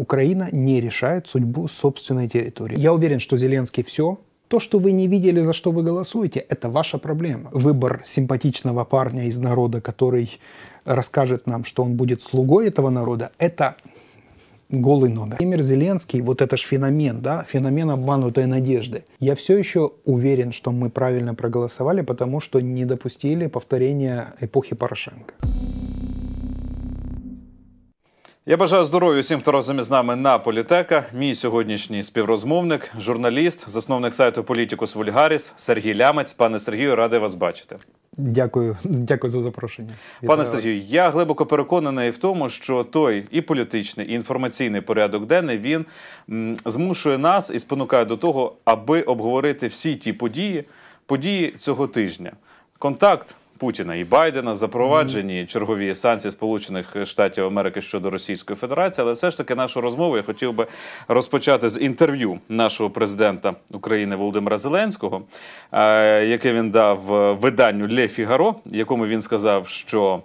Украина не решает судьбу собственной территории. Я уверен, что Зеленский все. То, что вы не видели, за что вы голосуете, это ваша проблема. Выбор симпатичного парня из народа, который расскажет нам, что он будет слугой этого народа, это голый номер. Владимир Зеленский, вот это же феномен, да, феномен обманутой надежды. Я все еще уверен, что мы правильно проголосовали, потому что не допустили повторения эпохи Порошенко. Я бажаю здоров'я всім, хто разом із нами на політека. Мій сьогоднішній співрозмовник, журналіст, засновник сайту політику Вульгаріс Сергій Лямець. Пане Сергію, радий вас бачити. Дякую, дякую за запрошення, Вітаю пане Сергію. Я глибоко переконаний в тому, що той і політичний, і інформаційний порядок денний він змушує нас і спонукає до того, аби обговорити всі ті події, події цього тижня. Контакт Путіна і Байдена запроваджені чергові санкції Сполучених Штатів Америки щодо Російської Федерації, але все ж таки нашу розмову я хотів би розпочати з інтерв'ю нашого президента України Володимира Зеленського, е, яке він дав е, виданню Ле Фігаро, якому він сказав, що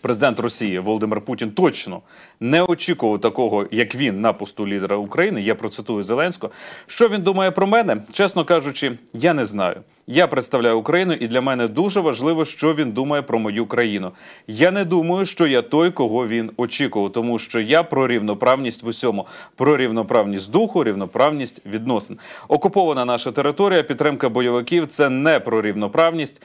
президент Росії Володимир Путін точно не очікував такого, як він на посту лідера України. Я процитую Зеленського. Що він думає про мене? Чесно кажучи, я не знаю. Я представляю Україну, і для мене дуже важливо, що він думає про мою країну. Я не думаю, що я той, кого він очікував, тому що я про рівноправність в усьому, про рівноправність духу, рівноправність відносин. Окупована наша територія, підтримка бойовиків це не про рівноправність.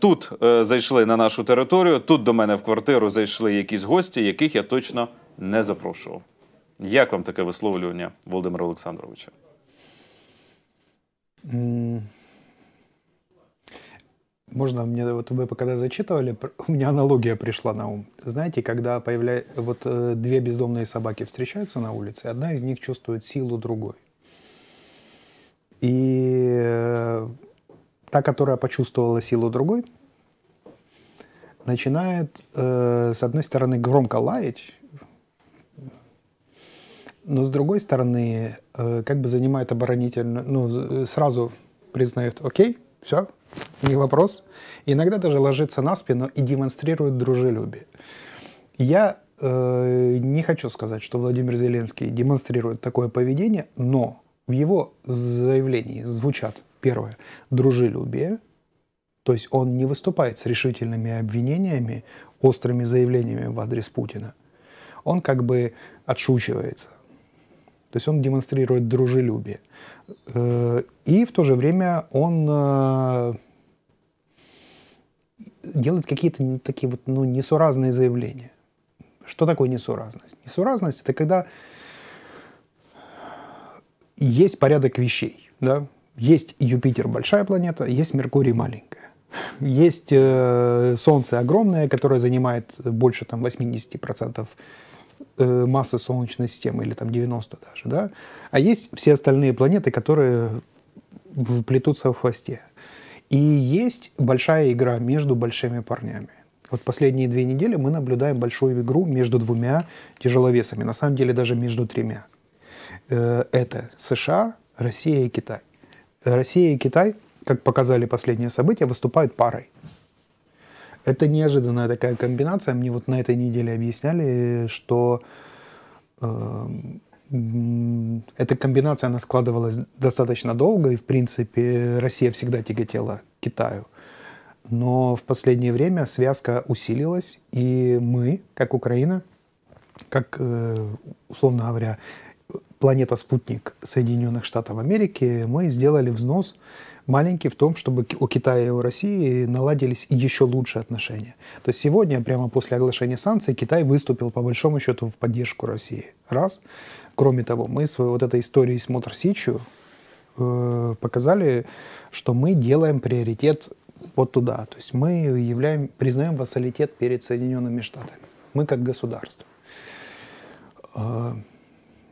Тут е, зайшли на нашу територію. Тут до мене в квартиру зайшли якісь гості, яких я точно не запрошував. Як вам таке висловлювання, Володимира Олександровича? Mm. Можно мне, вот вы когда зачитывали, у меня аналогия пришла на ум. Знаете, когда появля... вот э, две бездомные собаки встречаются на улице, одна из них чувствует силу другой. И э, та, которая почувствовала силу другой, начинает, э, с одной стороны, громко лаять, но с другой стороны, э, как бы занимает оборонительную, ну, э, сразу признает, окей, все, не вопрос. Иногда даже ложится на спину и демонстрирует дружелюбие. Я э, не хочу сказать, что Владимир Зеленский демонстрирует такое поведение, но в его заявлении звучат, первое, дружелюбие, то есть он не выступает с решительными обвинениями, острыми заявлениями в адрес Путина. Он как бы отшучивается то есть он демонстрирует дружелюбие. Э, и в то же время он э, делает какие-то такие вот ну, несуразные заявления. Что такое несуразность? Несуразность – это когда есть порядок вещей. Да? Есть Юпитер – большая планета, есть Меркурий – маленькая. Есть э, Солнце огромное, которое занимает больше там, 80% Э, массы Солнечной системы, или там 90 даже, да? А есть все остальные планеты, которые плетутся в хвосте. И есть большая игра между большими парнями. Вот последние две недели мы наблюдаем большую игру между двумя тяжеловесами, на самом деле даже между тремя. Э, это США, Россия и Китай. Э, Россия и Китай, как показали последние события, выступают парой. Это неожиданная такая комбинация. Мне вот на этой неделе объясняли, что эм, эта комбинация, она складывалась достаточно долго, и, в принципе, Россия всегда тяготела к Китаю. Но в последнее время связка усилилась, и мы, как Украина, как, э, условно говоря, планета-спутник Соединенных Штатов Америки, мы сделали взнос маленький в том, чтобы у Китая и у России наладились еще лучшие отношения. То есть сегодня, прямо после оглашения санкций, Китай выступил по большому счету в поддержку России. Раз. Кроме того, мы с вот этой историей с Мотор э, показали, что мы делаем приоритет вот туда. То есть мы являем, признаем вассалитет перед Соединенными Штатами. Мы как государство. Э,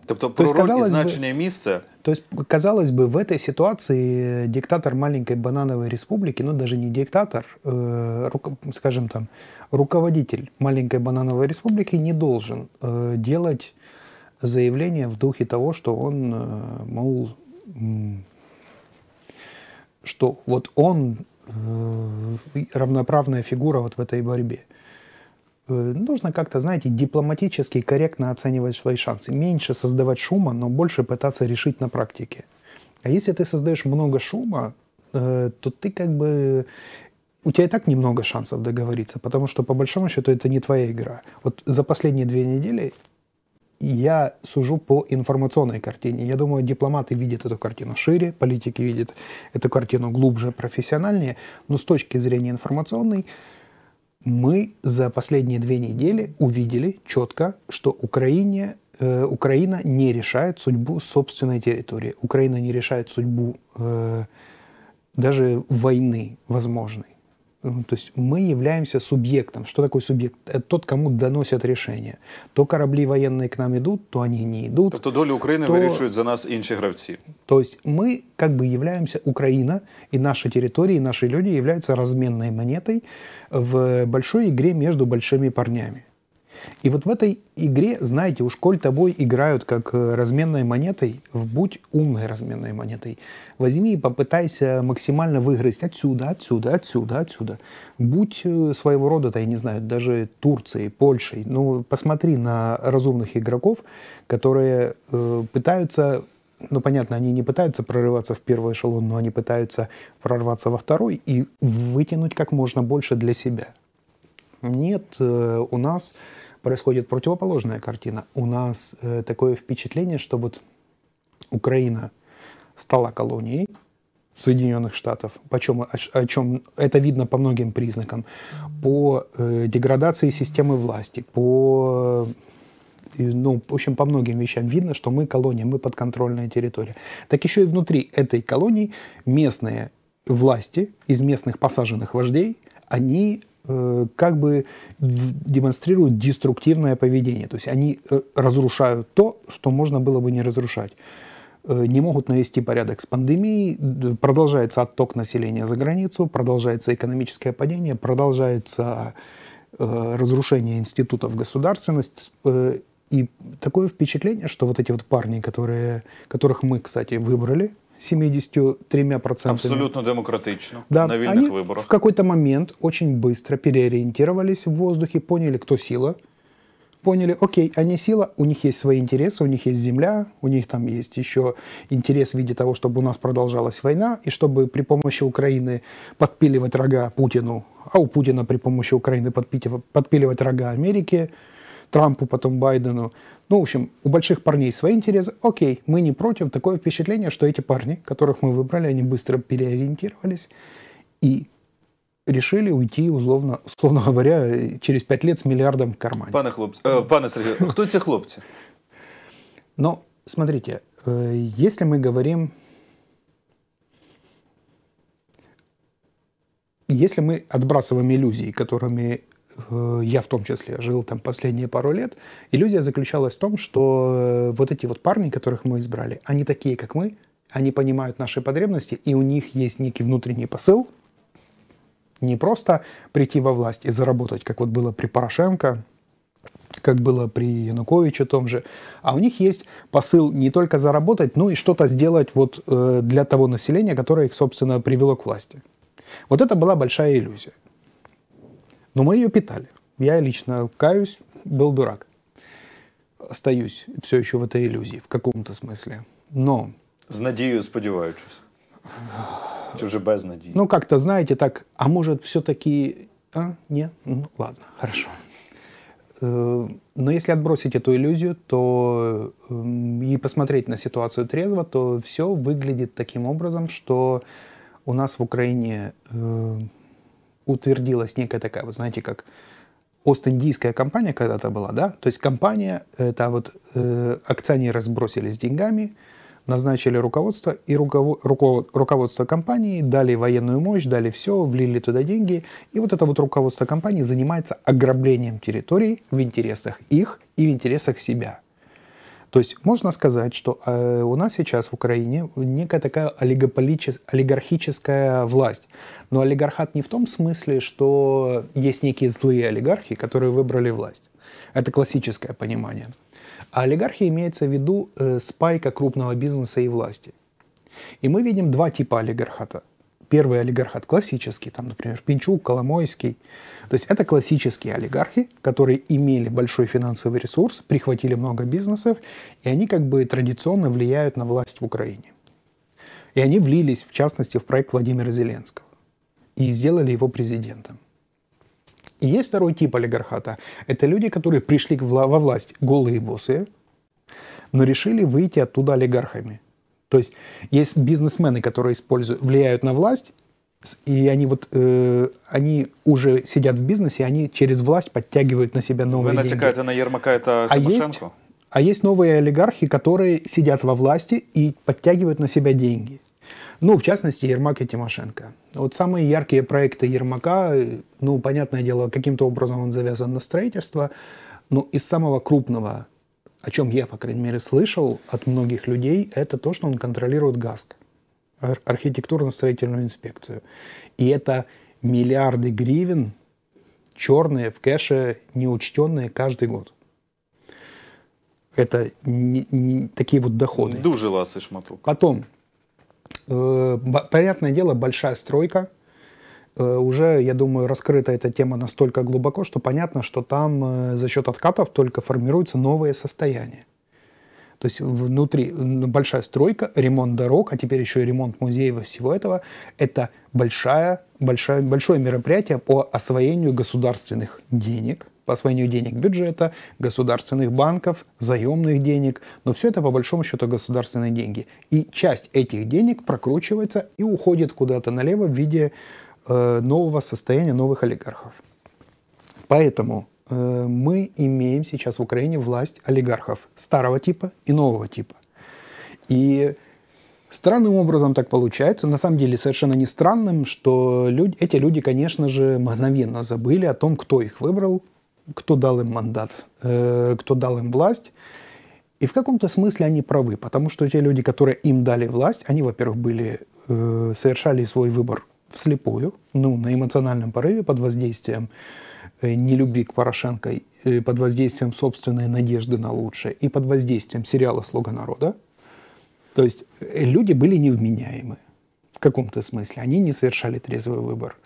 Тобто про тобто, роль і значення місця. Тобто, казалось бы, в этой ситуации диктатор маленькой банановой республики, ну даже не диктатор, э, скажем там, руководитель маленькой банановой республики не должен э, делать заявление в духе того, что он, э, мол, что вот он э, равноправная фигура вот в этой борьбе. Э, нужно как-то, знаете, дипломатически корректно оценивать свои шансы. Меньше создавать шума, но больше пытаться решить на практике. А если ты создаешь много шума, э, то ты как бы... У тебя и так немного шансов договориться, потому что, по большому счету, это не твоя игра. Вот за последние две недели я сужу по информационной картине. Я думаю, дипломаты видят эту картину шире, политики видят эту картину глубже, профессиональнее, но с точки зрения информационной, мы за последние две недели увидели четко, что Украине, э, Украина не решает судьбу собственной территории. Украина не решает судьбу э, даже войны возможной то есть мы являемся субъектом. Что такое субъект? Это тот, кому доносят решение. То корабли военные к нам идут, то они не идут. То долю Украины то... вирішують за нас інші гравцы. То есть мы как бы являемся Украина, и наша территория и наши люди являются разменной монетой в большой игре между большими парнями. И вот в этой игре, знаете, уж коль тобой играют как э, разменной монетой, будь умной разменной монетой. Возьми и попытайся максимально выиграть отсюда, отсюда, отсюда, отсюда. Будь э, своего рода, то я не знаю, даже Турцией, Польшей. Ну, посмотри на разумных игроков, которые э, пытаются ну, понятно, они не пытаются прорываться в первый эшелон, но они пытаются прорваться во второй и вытянуть как можно больше для себя. Нет, э, у нас происходит противоположная картина. У нас э, такое впечатление, что вот Украина стала колонией Соединенных Штатов, Почему? о, о чем это видно по многим признакам, по э, деградации системы власти, по э, ну, в общем, по многим вещам видно, что мы колония, мы подконтрольная территория. Так еще и внутри этой колонии местные власти из местных посаженных вождей, они Э, как бы демонстрируют деструктивное поведение. То есть они э, разрушают то, что можно было бы не разрушать. Э, не могут навести порядок с пандемией, продолжается отток населения за границу, продолжается экономическое падение, продолжается разрушение институтов государственности. И такое впечатление, что вот эти вот парни, которые, которых мы, кстати, выбрали 73%. Абсолютно демократично да, на вільних они выборах. в какой-то момент очень быстро переориентировались в воздухе, поняли, кто сила, поняли, окей, они сила, у них есть свои интересы, у них есть земля, у них там есть еще интерес в виде того, чтобы у нас продолжалась война, и чтобы при помощи Украины подпиливать рога Путину, а у Путина при помощи Украины подпиливать рога Америке, Трампу, потом Байдену. Ну, в общем, у больших парней свои интересы. Окей, мы не против. Такое впечатление, что эти парни, которых мы выбрали, они быстро переориентировались и решили уйти, условно, условно говоря, через пять лет с миллиардом в кармане. Пане, хлопцы, э, пане Сергію, хто ці хлопці? Ну, смотрите, э, если мы говорим... Если мы отбрасываем иллюзии, которыми Э, я в том числе жил там последние пару лет, иллюзия заключалась в том, что э, вот эти вот парни, которых мы избрали, они такие, как мы, они понимают наши потребности, и у них есть некий внутренний посыл, не просто прийти во власть и заработать, как вот было при Порошенко, как было при Януковиче том же, а у них есть посыл не только заработать, но и что-то сделать вот э, для того населения, которое их, собственно, привело к власти. Вот это была большая иллюзия. Но мы ее питали. Я лично каюсь, был дурак. Остаюсь все еще в этой иллюзии, в каком-то смысле. Но... С надією, сподіваючись. Чи вже без надії? Ну, как-то, знаете, так, а может, все-таки... А, не? Ну, ладно, хорошо. Э, но если отбросить эту иллюзию, то эм, и посмотреть на ситуацию трезво, то все выглядит таким образом, что у нас в Украине э, утвердилась некая такая, вот знаете, как Ост-Индийская компания когда-то была, да? То есть компания, это вот э, акционеры сбросились деньгами, назначили руководство, и руковод, руковод, руководство компании дали военную мощь, дали все, влили туда деньги. И вот это вот руководство компании занимается ограблением территорий в интересах их и в интересах себя. То есть можно сказать, что э, у нас сейчас в Украине некая такая олигархическая власть. Но олигархат не в том смысле, что есть некие злые олигархи, которые выбрали власть. Это классическое понимание. А олигархия имеется в виду э, спайка крупного бизнеса и власти. И мы видим два типа олигархата первый олигархат классический, там, например, Пинчук, Коломойский. То есть это классические олигархи, которые имели большой финансовый ресурс, прихватили много бизнесов, и они как бы традиционно влияют на власть в Украине. И они влились, в частности, в проект Владимира Зеленского и сделали его президентом. И есть второй тип олигархата. Это люди, которые пришли во власть голые и босые, но решили выйти оттуда олигархами – то есть есть бизнесмены, которые используют, влияют на власть, и они вот э, они уже сидят в бизнесе, они через власть подтягивают на себя новые Вы натекаете деньги. на Ермака, это а Есть, а есть новые олигархи, которые сидят во власти и подтягивают на себя деньги. Ну, в частности, Ермак и Тимошенко. Вот самые яркие проекты Ермака, э, ну, понятное дело, каким-то образом он завязан на строительство, но из самого крупного о чем я, по крайней мере, слышал от многих людей, это то, что он контролирует ГАСК, архитектурно-строительную инспекцию. И это миллиарды гривен, черные в кэше, неучтенные каждый год. Это не, не, такие вот доходы. Дуже ласий шматок. Потом, э, понятное дело, большая стройка – Э, уже, я думаю, раскрыта эта тема настолько глубоко, что понятно, что там э, за счет откатов только формируются новые состояния. То есть внутри большая стройка, ремонт дорог, а теперь еще и ремонт музеев и всего этого, это большая, большая, большое мероприятие по освоению государственных денег, по освоению денег бюджета, государственных банков, заемных денег. Но все это по большому счету государственные деньги. И часть этих денег прокручивается и уходит куда-то налево в виде Э, нового состояния новых олигархов. Поэтому э, мы имеем сейчас в Украине власть олигархов старого типа и нового типа. И странным образом так получается, на самом деле совершенно не странным, что люди, эти люди, конечно же, мгновенно забыли о том, кто их выбрал, кто дал им мандат, э, кто дал им власть. И в каком-то смысле они правы, потому что те люди, которые им дали власть, они, во-первых, были, совершали свой выбор вслепую, ну, на эмоциональном порыве под воздействием э, нелюбви к Порошенко, э, под воздействием собственной надежды на лучшее и под воздействием сериала «Слуга народа». То есть э, люди были невменяемы в каком-то смысле. Они не совершали трезвый выбор.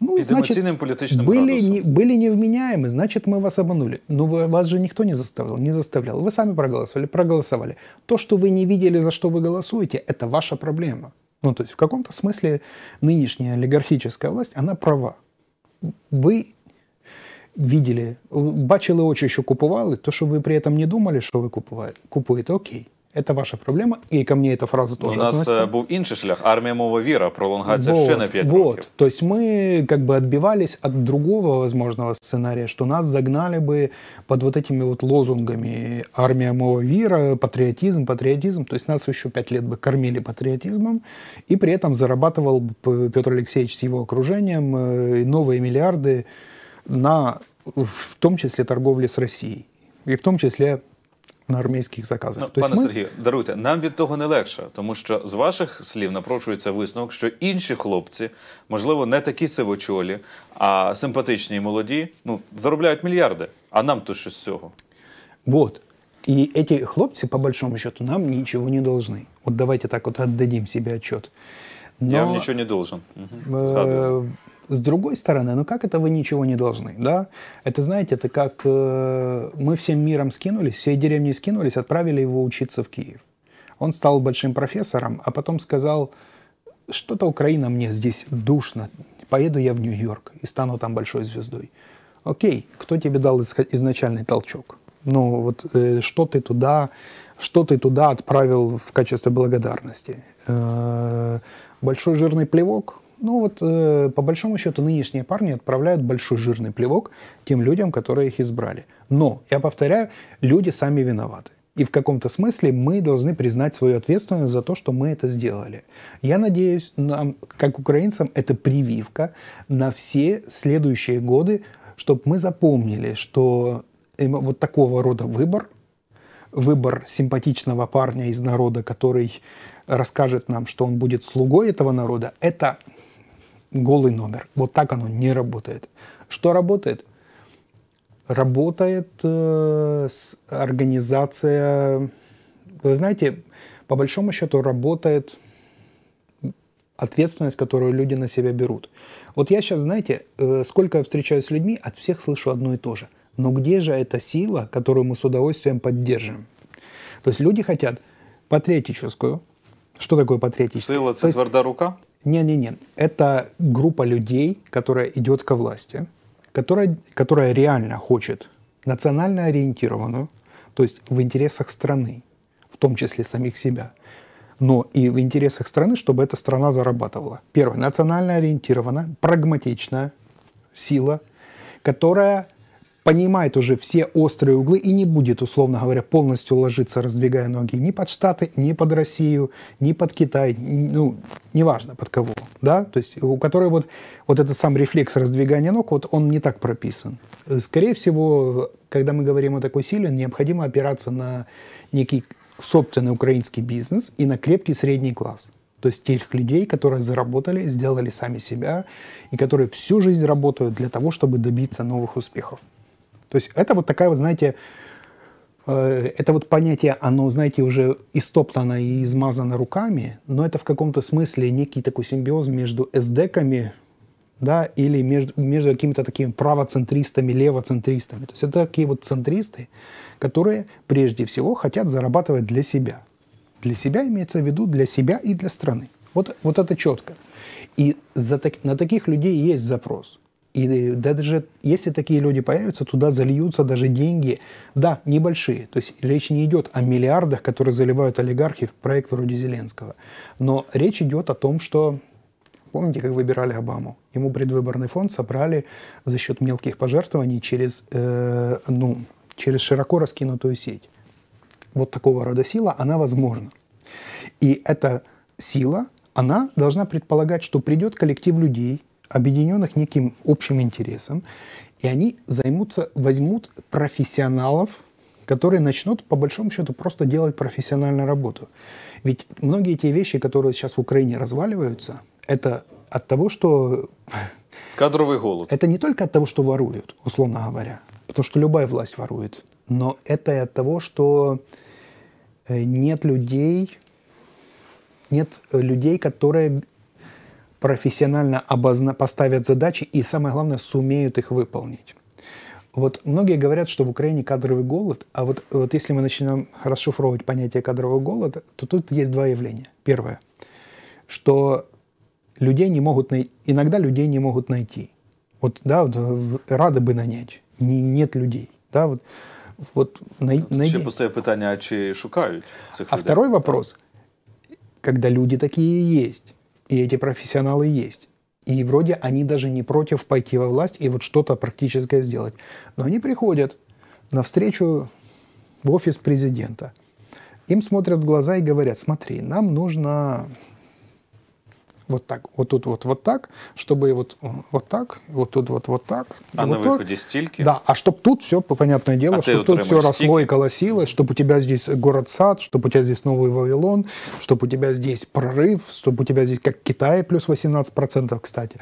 Ну, значит, емоційним політичним были, не, были невменяемы, значит, мы вас обманули. Но вы, вас же никто не заставлял, не заставлял. Вы сами проголосовали, проголосовали. То, что вы не видели, за что вы голосуете, это ваша проблема. Ну, то есть в каком-то смысле нынешняя олигархическая власть, она права. Вы видели, бачили очи, еще купували, то, что вы при этом не думали, что вы купуете, окей. Это ваша проблема, і ко мне эта фраза тоже. У нас э, относится. був інший шлях армія мова віра, пролонгація вот, ще на 5 вот. років. То есть мы как бы отбивались от другого возможного сценария, что нас загнали бы под вот этими вот лозунгами армия мова віра, патриотизм, патриотизм. То есть нас еще 5 лет бы кормили патриотизмом, и при этом зарабатывал Петр Алексеевич с его окружением э, новые миллиарды на в том числе торговле с Россией, и в том числе на армійських заказах. Ну, Тось тобто пане ми... Сергію, даруйте, нам від того не легше, тому що з ваших слів напрошується висновок, що інші хлопці, можливо, не такі сивочолі, а симпатичні і молоді, ну заробляють мільярди. А нам то що з цього? Вот. І эти хлопці, по большому счету, нам нічого не должны. От давайте так вот отдадим себе отчет. Но, Я вам ничего не должен. Угу. С другой стороны, ну как это вы ничего не должны, да? Это, знаете, это как э, мы всем миром скинулись, все деревни скинулись, отправили его учиться в Киев. Он стал большим профессором, а потом сказал, что-то Украина мне здесь душно, поеду я в Нью-Йорк и стану там большой звездой. Окей, кто тебе дал изначальный толчок? Ну вот э, что ты туда, что ты туда отправил в качестве благодарности? Э, большой жирный плевок, ну вот, э, по большому счету, нынешние парни отправляют большой жирный плевок тем людям, которые их избрали. Но, я повторяю, люди сами виноваты. И в каком-то смысле мы должны признать свою ответственность за то, что мы это сделали. Я надеюсь, нам, как украинцам, это прививка на все следующие годы, чтобы мы запомнили, что вот такого рода выбор, выбор симпатичного парня из народа, который расскажет нам, что он будет слугой этого народа, это голый номер. Вот так оно не работает. Что работает? Работает э, с организация... Вы знаете, по большому счету работает ответственность, которую люди на себя берут. Вот я сейчас, знаете, э, сколько я встречаюсь с людьми, от всех слышу одно и то же. Но где же эта сила, которую мы с удовольствием поддержим? То есть люди хотят патриотическую. Что такое патриотическая? Сила – это твердая рука? Не-не-не. Это группа людей, которая идет ко власти, которая, которая реально хочет национально ориентированную, то есть в интересах страны, в том числе самих себя, но и в интересах страны, чтобы эта страна зарабатывала. Первое, национально ориентированная, прагматичная сила, которая понимает уже все острые углы и не будет, условно говоря, полностью ложиться, раздвигая ноги ни под Штаты, ни под Россию, ни под Китай, ну, неважно под кого, да, то есть у которой вот, вот этот сам рефлекс раздвигания ног, вот он не так прописан. Э, скорее всего, когда мы говорим о такой силе, необходимо опираться на некий собственный украинский бизнес и на крепкий средний класс. То есть тех людей, которые заработали, сделали сами себя и которые всю жизнь работают для того, чтобы добиться новых успехов. То есть это вот такая вот, знаете, э, это вот понятие, оно, знаете, уже истоптано и измазано руками, но это в каком-то смысле некий такой симбиоз между эсдеками, да, или между, между какими-то такими правоцентристами, левоцентристами. То есть это такие вот центристы, которые прежде всего хотят зарабатывать для себя. Для себя имеется в виду для себя и для страны. Вот, вот это четко. И за, так, на таких людей есть запрос. И э, даже если такие люди появятся, туда зальются даже деньги, да, небольшие. То есть речь не идет о миллиардах, которые заливают олигархи в проект вроде Зеленского. Но речь идет о том, что Помните, как выбирали Обаму? Ему предвыборный фонд собрали за счет мелких пожертвований через, э, ну, через широко раскинутую сеть. Вот такого рода сила, она возможна. И эта сила, она должна предполагать, что придет коллектив людей, объединенных неким общим интересом, и они займутся, возьмут профессионалов, которые начнут, по большому счету, просто делать профессиональную работу. Ведь многие те вещи, которые сейчас в Украине разваливаются, это от того, что... Кадровый голод. Это не только от того, что воруют, условно говоря, потому что любая власть ворует, но это и от того, что э, нет людей, нет э, людей, которые профессионально обозна- поставят задачи и, самое главное, сумеют их выполнить. Вот многие говорят, что в Украине кадровый голод, а вот, вот если мы начнем расшифровывать понятие кадрового голода, то тут есть два явления. Первое, что людей не могут най- иногда людей не могут найти. Вот, да, вот, рады бы нанять, Н- нет людей, да, вот. Вот, най- Тут найди. Ще постає питання, а чи шукают? цих а людей? А второй вопрос, когда люди такие есть, и эти профессионалы есть. И вроде они даже не против пойти во власть и вот что-то практическое сделать. Но они приходят на встречу в офис президента. Им смотрят в глаза и говорят, смотри, нам нужно вот так, вот тут вот вот так, чтобы и вот вот так, вот тут вот вот так. А вот на так. выходе стильки? Да, а чтобы тут все, понятное дело, а чтобы тут все росло и колосилось, чтобы у тебя здесь город-сад, чтобы у тебя здесь новый Вавилон, чтобы у тебя здесь прорыв, чтобы у тебя здесь, как Китай, плюс 18%, кстати,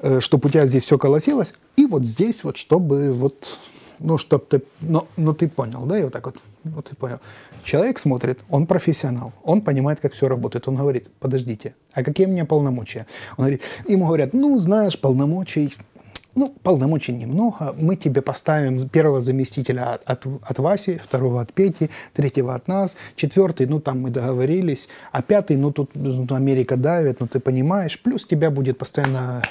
э, чтобы у тебя здесь все колосилось, и вот здесь вот, чтобы вот, ну, чтобы ты, ну но ты понял, да, и вот так вот, ну, ты понял. Человек смотрит, он профессионал, он понимает, как все работает. Он говорит, подождите, а какие у меня полномочия? Он говорит, ему говорят, ну, знаешь, полномочий ну, полномочий немного. Мы тебе поставим первого заместителя от, от, от Васи, второго от Пети, третьего от нас, четвертый, ну, там мы договорились, а пятый, ну, тут ну, Америка давит, ну, ты понимаешь. Плюс тебя будет постоянно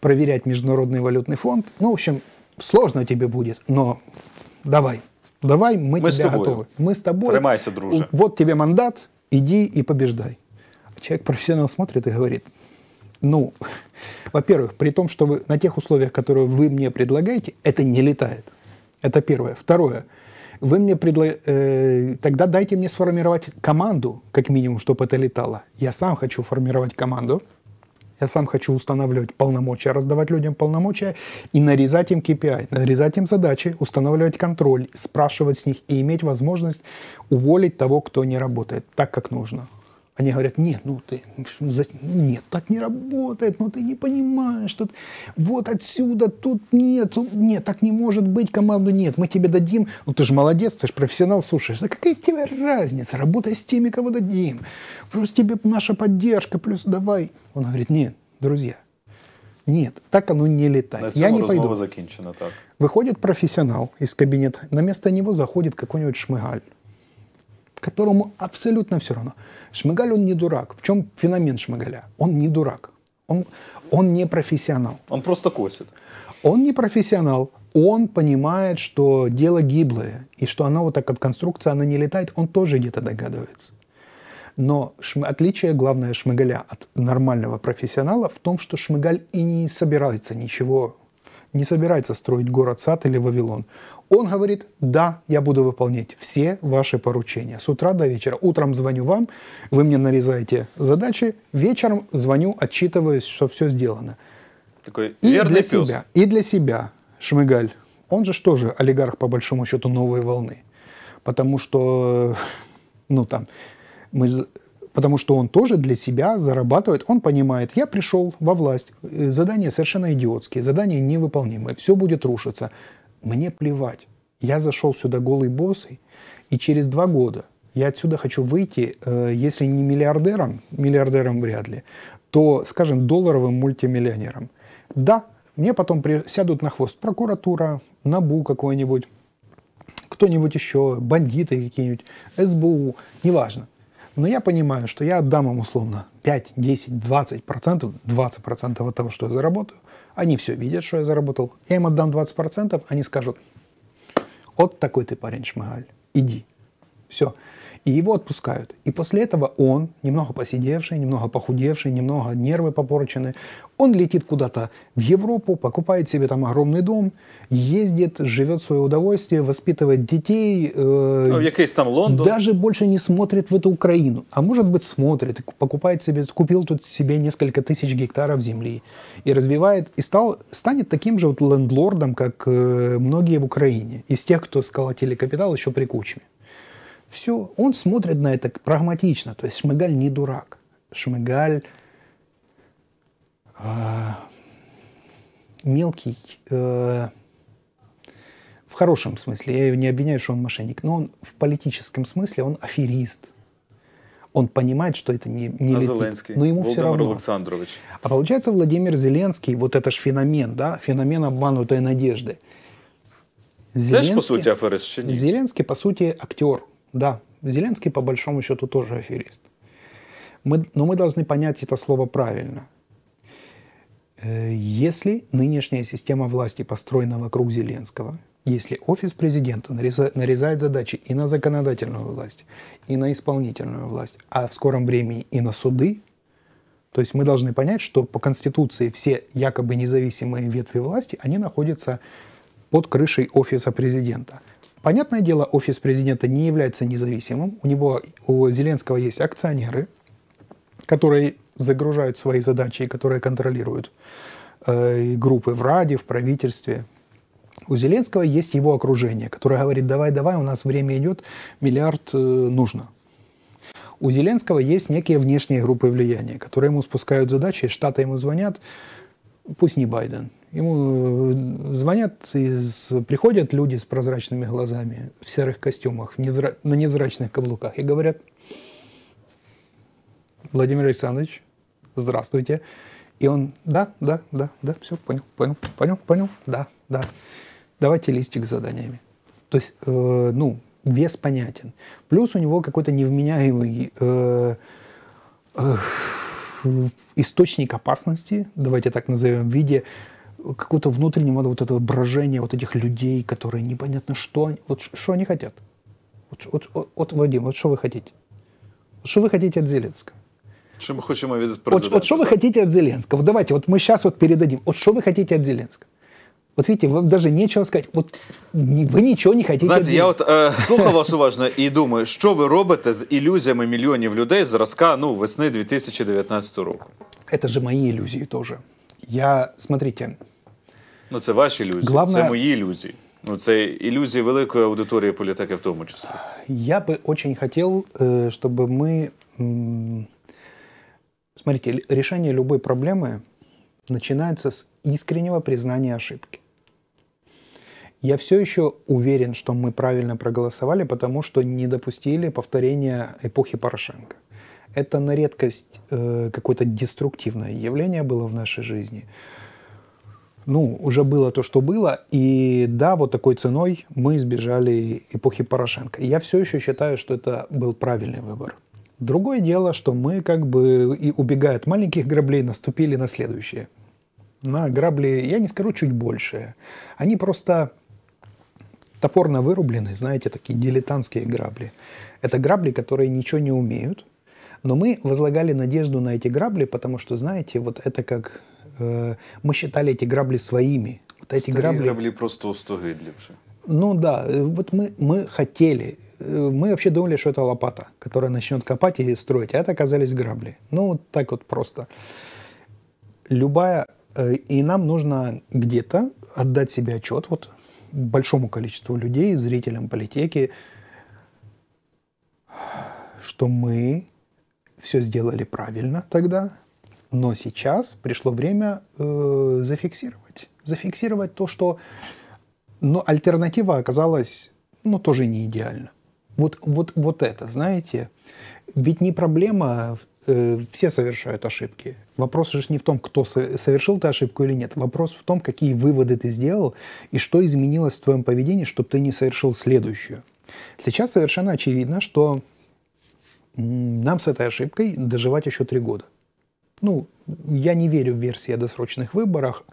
проверять Международный валютный фонд. Ну, в общем, сложно тебе будет, но давай, Давай, мы, мы тебя готовы. Мы с тобой. Тримайся, друже. Вот тебе мандат, иди и побеждай. Человек профессионал смотрит и говорит, ну, во-первых, при том, что вы, на тех условиях, которые вы мне предлагаете, это не летает. Это первое. Второе. Вы мне предла... э, тогда дайте мне сформировать команду, как минимум, чтобы это летало. Я сам хочу формировать команду. Я сам хочу устанавливать полномочия, раздавать людям полномочия и нарезать им KPI, а, нарезать им задачи, устанавливать контроль, спрашивать с них и иметь возможность уволить того, кто не работает так, как нужно. Они говорят, нет, ну ты, ну, нет, так не работает, ну ты не понимаешь, тут вот отсюда, тут нет, нет, так не может быть, команду нет, мы тебе дадим, ну ты же молодец, ты же профессионал, слушаешь, да какая тебе разница, работай с теми, кого дадим, плюс тебе наша поддержка, плюс давай. Он говорит, нет, друзья, нет, так оно не летает. Я не пойду. Закончено. так. Выходит профессионал из кабинета, на место него заходит какой-нибудь шмыгаль которому абсолютно все равно. Шмыгаль, он не дурак. В чем феномен Шмыгаля? Он не дурак. Он, он не профессионал. Он просто косит. Он не профессионал. Он понимает, что дело гиблое, и что оно вот так от конструкции, она не летает, он тоже где-то догадывается. Но отличие главное Шмыгаля от нормального профессионала в том, что Шмыгаль и не собирается ничего не собирается строить город Сад или Вавилон. Он говорит, да, я буду выполнять все ваши поручения с утра до вечера. Утром звоню вам, вы мне нарезаете задачи, вечером звоню, отчитываюсь, что все сделано. Такой и верный для пес. себя, и для себя Шмыгаль, он же тоже олигарх по большому счету новой волны, потому что, ну там, мы потому что он тоже для себя зарабатывает, он понимает, я пришел во власть, э, задание совершенно идиотские, задание невыполнимое, все будет рушиться. Мне плевать, я зашел сюда голый боссой, и через два года я отсюда хочу выйти, э, если не миллиардером, миллиардером вряд ли, то, скажем, долларовым мультимиллионером. Да, мне потом при... сядут на хвост прокуратура, НАБУ какой-нибудь, кто-нибудь еще, бандиты какие-нибудь, СБУ, неважно. Но я понимаю, что я отдам им условно 5, 10, 20 процентов, 20 процентов от того, что я заработаю. Они все видят, что я заработал. Я им отдам 20 процентов, они скажут, вот такой ты парень, Шмагаль, иди. Все. И его отпускают. И после этого он, немного посидевший, немного похудевший, немного нервы попорчены, он летит куда-то в Европу, покупает себе там огромный дом, ездит, живет свое удовольствие, воспитывает детей. Э, ну, там Лондон. Даже больше не смотрит в эту Украину. А может быть смотрит, покупает себе, купил тут себе несколько тысяч гектаров земли и развивает, и стал, станет таким же вот лендлордом, как э, многие в Украине. Из тех, кто сколотили капитал еще при Кучме. Все, он смотрит на это прагматично. То есть Шмыгаль не дурак. Шмыгаль э, мелкий, э, в хорошем смысле. Я не обвиняю, что он мошенник, но он в политическом смысле он аферист. Он понимает, что это не, не а Зеленский, но ему Володимир все равно. Александрович. А получается, Владимир Зеленский, вот это ж феномен, да, феномен обманутой надежды. Зеленский, Знаешь, по сути, аферист, Зеленский, по сути, актер – да, Зеленский по большому счету тоже аферист. Мы, но мы должны понять это слово правильно. Э, если нынешняя система власти построена вокруг Зеленского, если офис президента нарезает задачи и на законодательную власть, и на исполнительную власть, а в скором времени и на суды, то есть мы должны понять, что по Конституции все якобы независимые ветви власти, они находятся под крышей офиса президента – Понятное дело, офис президента не является независимым. У него, у Зеленского есть акционеры, которые загружают свои задачи и которые контролируют э, группы в Раде, в правительстве. У Зеленского есть его окружение, которое говорит, давай, давай, у нас время идет, миллиард э, нужно. У Зеленского есть некие внешние группы влияния, которые ему спускают задачи, штаты ему звонят, пусть не Байден. Ему э, звонят, из, приходят люди с прозрачными глазами, в серых костюмах, в невзра... на невзрачных каблуках и говорят, Владимир Александрович, здравствуйте. И он, да, да, да, да, все, понял, понял, понял, понял, да, да. Давайте листик с заданиями. То есть, э, ну, вес понятен. Плюс у него какой-то невменяемый... Э, э, источник опасности, давайте так назовем, в виде какого-то внутреннего вот этого брожения вот этих людей, которые непонятно что, вот что они хотят. Вот, вот, вот, вот Вадим, вот что вы хотите? Вот что вы хотите от Зеленского? Что мы хотим от президента? Вот, вот что вы хотите от Зеленского? Давайте, вот мы сейчас вот передадим. Вот что вы хотите от Зеленского? Вот видите, вам даже нечего сказать. Вот вы ничего не хотите. Знаєте, я от е, э, слухав вас уважно і думаю, що ви робите з ілюзіями мільйонів людей зразка ну, весни 2019 року. Это же мои иллюзии тоже. Я, смотрите... Ну, це ваші ілюзії, главное... це мої ілюзії. Ну, це ілюзії великої аудиторії політики в тому числі. Я бы очень хотел, э, чтобы мы... Смотрите, решение любой проблемы начинается с искреннего признания ошибки. Я все еще уверен, что мы правильно проголосовали, потому что не допустили повторения эпохи Порошенко. Это на редкость э, какое-то деструктивное явление было в нашей жизни. Ну, уже было то, что было, и да, вот такой ценой мы избежали эпохи Порошенко. Я все еще считаю, что это был правильный выбор. Другое дело, что мы как бы и убегая от маленьких граблей, наступили на следующие На грабли, я не скажу чуть больше. Они просто топорно вырублены, знаете, такие дилетантские грабли. Это грабли, которые ничего не умеют, но мы возлагали надежду на эти грабли, потому что, знаете, вот это как э, мы считали эти грабли своими. Вот эти Старые грабли... грабли просто устогидлівши. Ну да, э, вот мы, мы хотели, э, мы вообще думали, что это лопата, которая начнет копать и строить, а это оказались грабли. Ну вот так вот просто. Любая, э, и нам нужно где-то отдать себе отчет, вот большому количеству людей, зрителям политеки, что мы все сделали правильно тогда, но сейчас пришло время э, зафиксировать. Зафиксировать то, что... Но альтернатива оказалась, ну, тоже не идеальна. Вот, вот, вот это, знаете, ведь не проблема Э, все совершают ошибки. Вопрос же не в том, кто совершил ты ошибку или нет. Вопрос в том, какие выводы ты сделал и что изменилось в твоем поведении, чтобы ты не совершил следующую. Сейчас совершенно очевидно, что нам с этой ошибкой доживать еще три года. Ну, я не верю в версии о досрочных выборах,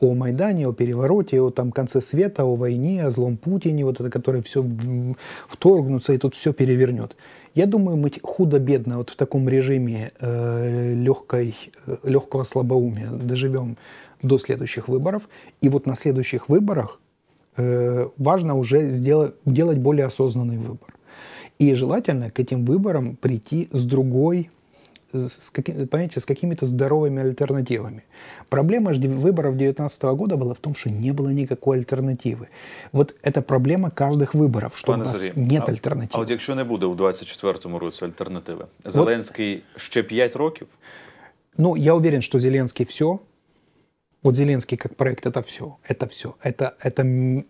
о Майдане, о перевороте, о там, конце света, о войне, о злом Путине, вот это, который все вторгнутся и тут все перевернет. Я думаю, мы худо-бедно вот в таком режиме э, легкой, э, легкого слабоумия доживем до следующих выборов. И вот на следующих выборах э, важно уже сделать, делать более осознанный выбор. И желательно к этим выборам прийти с другой с, понимаете, с какими-то здоровыми альтернативами. Проблема же выборов 2019 года была в том, что не было никакой альтернативы. Вот это проблема каждых выборов, что Пане у нас Сергій, нет а, альтернативи. А от если не будет в 24-му році альтернативи, Зеленський вот, ще 5 років? Ну, я уверен, что Зеленский все. Вот Зеленский как проект это все. Это все. Это, это,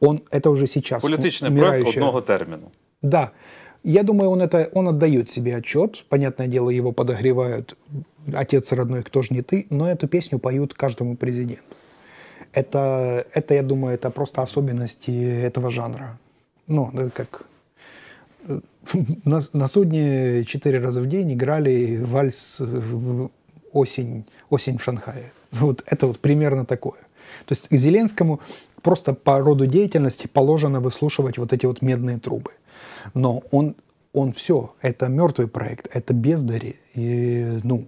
он, это уже сейчас. Політичний проект одного термина. Да. Я думаю, он, это, он отдает себе отчет. Понятное дело, его подогревают «Отец родной, кто же не ты», но эту песню поют каждому президенту. Это, это, я думаю, это просто особенности этого жанра. Ну, как э, на, на судне четыре раза в день играли вальс осень, осень в Шанхае. Вот это вот примерно такое. То есть Зеленскому просто по роду деятельности положено выслушивать вот эти вот медные трубы. Но он, он все, это мертвый проект, это бездари, и, ну,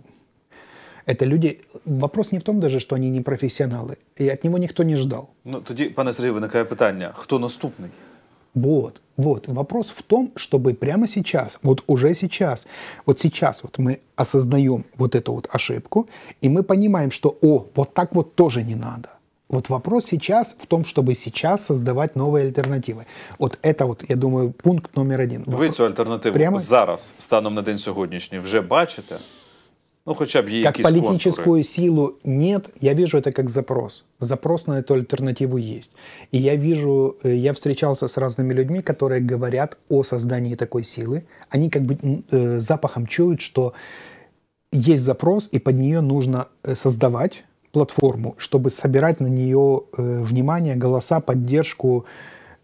Это люди. Вопрос не в том даже, что они не профессионалы и от него никто не ждал Ну тоді, пане Сергію, виникає питання: кто наступний? Вот, вот. Вопрос в том, чтобы прямо сейчас, вот уже сейчас, вот сейчас вот мы осознаем вот эту вот ошибку, и мы понимаем, что, о, вот так вот тоже не надо. Вот вопрос сейчас в том, чтобы сейчас создавать новые альтернативы. Вот это, вот, я думаю, пункт номер один. Вы Ви цю альтернативу Прямо? зараз, станом на день сегодняшний. вже бачите? Ну, хотя бы Как политическую контуры. силу нет, я вижу это как запрос. Запрос на эту альтернативу есть. И я вижу, э, я встречался с разными людьми, которые говорят о создании такой силы. Они как бы э, запахом чуют, что есть запрос, и под нее нужно э, создавать платформу, чтобы собирать на нее э, внимание, голоса, поддержку,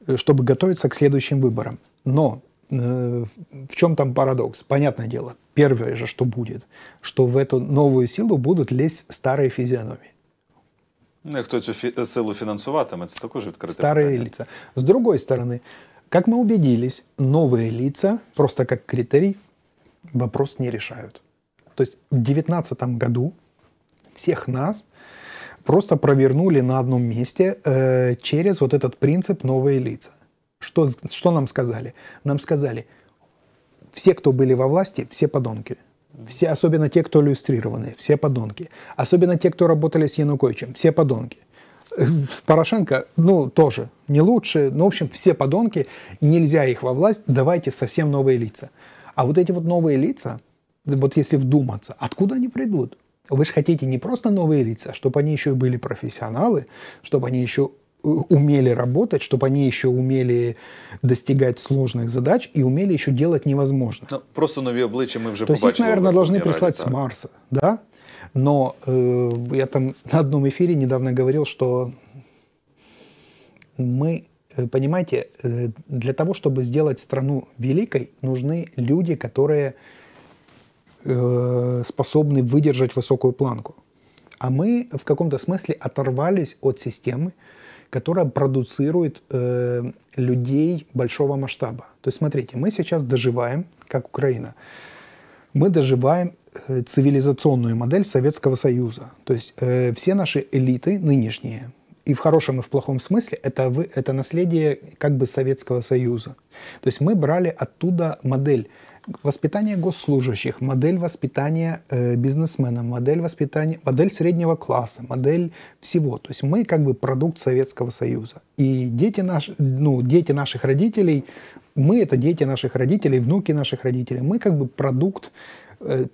э, чтобы готовиться к следующим выборам. Но э, в чем там парадокс? Понятное дело, первое же, что будет, что в эту новую силу будут лезть старые физиономии. Ну, и кто эту фи- силу Это це же відкрите Старые питання. лица. С другой стороны, как мы убедились, новые лица, просто как критерий, вопрос не решают. То есть в 2019 году всех нас просто провернули на одном месте э, через вот этот принцип «новые лица». Что, что нам сказали? Нам сказали, все, кто были во власти, все подонки. Все, особенно те, кто иллюстрированы, все подонки. Особенно те, кто работали с Януковичем, все подонки. Э, Порошенко, ну, тоже не лучше. Ну, в общем, все подонки, нельзя их во власть, давайте совсем новые лица. А вот эти вот новые лица, вот если вдуматься, откуда они придут? Вы же хотите не просто новые лица, чтобы они еще были профессионалы, чтобы они еще э, умели работать, чтобы они еще умели достигать сложных задач и умели еще делать невозможное. Ну, просто новые обличчя мы уже. То есть, Тобто їх, должны прислать так. с Марса, да? Но э, я там на одном эфире недавно говорил, что мы, э, понимаете, э, для того, чтобы сделать страну великой, нужны люди, которые Э, способны выдержать высокую планку. А мы в каком-то смысле оторвались от системы, которая продуцирует э, людей большого масштаба. То есть смотрите, мы сейчас доживаем, как Украина, мы доживаем э, цивилизационную модель Советского Союза. То есть э, все наши элиты нынешние, и в хорошем, и в плохом смысле, это, вы, это наследие как бы Советского Союза. То есть мы брали оттуда модель воспитание госслужащих, модель воспитания э, бизнесмена, модель воспитания, модель среднего класса, модель всего. То есть мы как бы продукт Советского Союза. И дети, наш, ну, дети наших родителей, мы это дети наших родителей, внуки наших родителей. Мы как бы продукт э,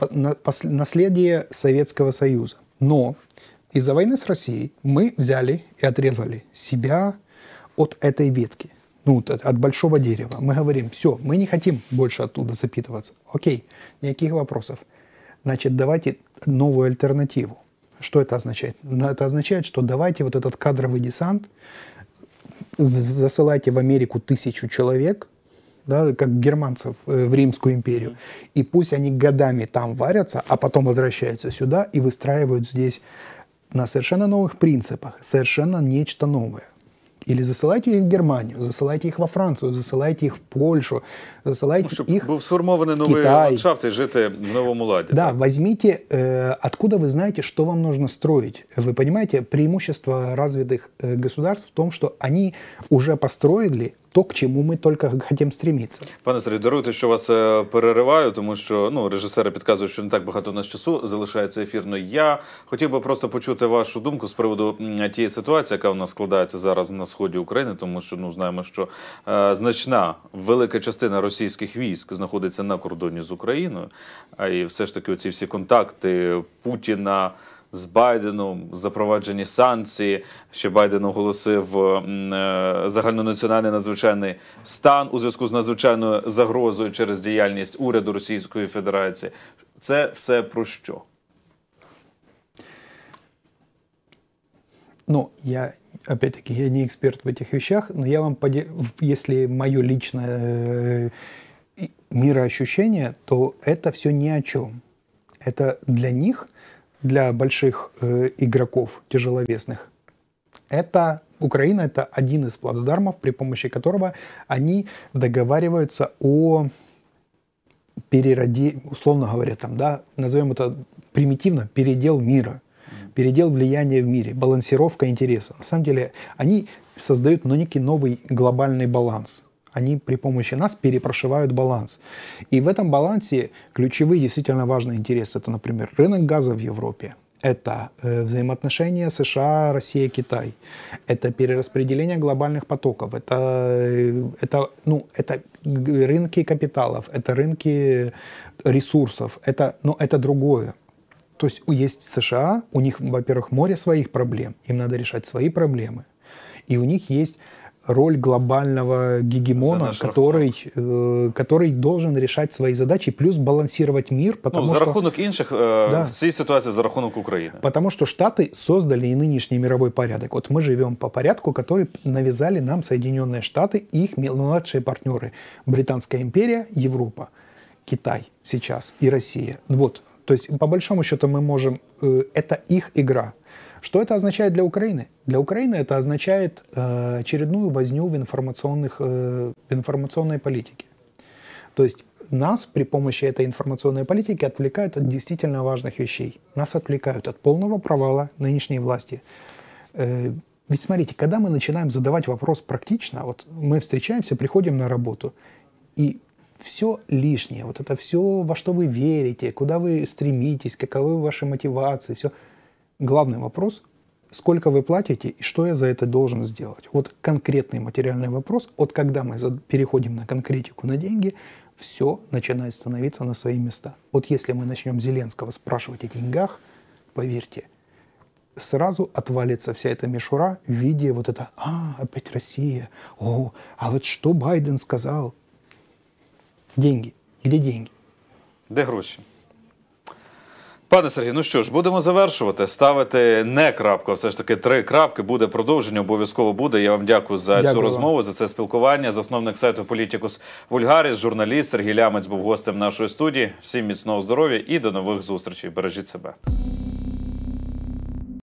наследия Советского Союза. Но из-за войны с Россией мы взяли и отрезали себя от этой ветки – ну, от, большого дерева. Мы говорим, все, мы не хотим больше оттуда запитываться. Окей, никаких вопросов. Значит, давайте новую альтернативу. Что это означает? Это означает, что давайте вот этот кадровый десант, засылайте в Америку тысячу человек, да, как германцев э, в Римскую империю, и пусть они годами там варятся, а потом возвращаются сюда и выстраивают здесь на совершенно новых принципах, совершенно нечто новое. Или засылайте их в Германию, засылайте их во Францию, засылайте их в Польшу, засылайте ну, щоб їх був сформований новий Китай. ландшафт і жити в новому ладі. Да, так? возьмите, э, откуда вы знаете, что вам нужно строить. Вы понимаете, преимущество развитых э, государств в том, что они уже построили то, к чему мы только хотим стремиться. Пане Сергій, даруйте, що вас перериваю, тому що ну режисери підказують, що не так багато у нас часу залишається ефірно. Я хотів би просто почути вашу думку з приводу тієї ситуації, яка у нас складається зараз на сході України, тому що ну знаємо, що е, значна велика частина російських військ знаходиться на кордоні з Україною. А і все ж таки, оці всі контакти Путіна. З Байденом запроваджені санкції, що Байден оголосив е, загальнонаціональний надзвичайний стан у зв'язку з надзвичайною загрозою через діяльність уряду Російської Федерації. Це все про що? Ну я опять-таки, я не эксперт в этих вещах, но я вам, поди... если мое личное э, мироощущение, то это все ни о чем. Это для них, для больших э, игроков тяжеловесных, это Украина это один из плацдармов, при помощи которого они договариваются о переради, условно говоря, там, да, назовем это примитивно, передел мира – передел влияния в мире, балансировка интереса. На самом деле они создают ну, некий новый глобальный баланс. Они при помощи нас перепрошивают баланс. И в этом балансе ключевые действительно важные интересы. Это, например, рынок газа в Европе, это э, взаимоотношения США, Россия, Китай, это перераспределение глобальных потоков, это, э, это, ну, это рынки капиталов, это рынки ресурсов, это, но ну, это другое. То есть есть США, у них, во-первых, море своих проблем, им надо решать свои проблемы. И у них есть роль глобального гегемона, который, э, который должен решать свои задачи, плюс балансировать мир. Ну, потому ну, за что, рахунок інших э, да. всей ситуации за рахунок Украины. Потому что Штаты создали и нынешний мировой порядок. Вот мы живем по порядку, который навязали нам Соединенные Штаты и их младшие партнеры. Британская империя, Европа, Китай сейчас и Россия. Вот то есть, по большому счету, мы можем... Э, это их игра. Что это означает для Украины? Для Украины это означает э, очередную возню в, информационных, э, в информационной политике. То есть нас при помощи этой информационной политики отвлекают от действительно важных вещей. Нас отвлекают от полного провала нынешней власти. Э, ведь смотрите, когда мы начинаем задавать вопрос практично, вот мы встречаемся, приходим на работу, и все лишнее, вот это все, во что вы верите, куда вы стремитесь, каковы ваши мотивации, все. Главный вопрос, сколько вы платите и что я за это должен сделать. Вот конкретный материальный вопрос, Вот когда мы переходим на конкретику, на деньги, все начинает становиться на свои места. Вот если мы начнем Зеленского спрашивать о деньгах, поверьте, сразу отвалится вся эта мишура в виде вот это «А, опять Россия! О, а вот что Байден сказал?» Деньги. Де деньги? Де гроші? Пане Сергій, ну що ж, будемо завершувати. Ставити не крапку, все ж таки три крапки. Буде продовження. Обов'язково буде. Я вам дякую за дякую. цю розмову, за це спілкування. Засновник сайту Політикус Вульгаріс, журналіст Сергій Лямець був гостем нашої студії. Всім міцного здоров'я і до нових зустрічей. Бережіть себе.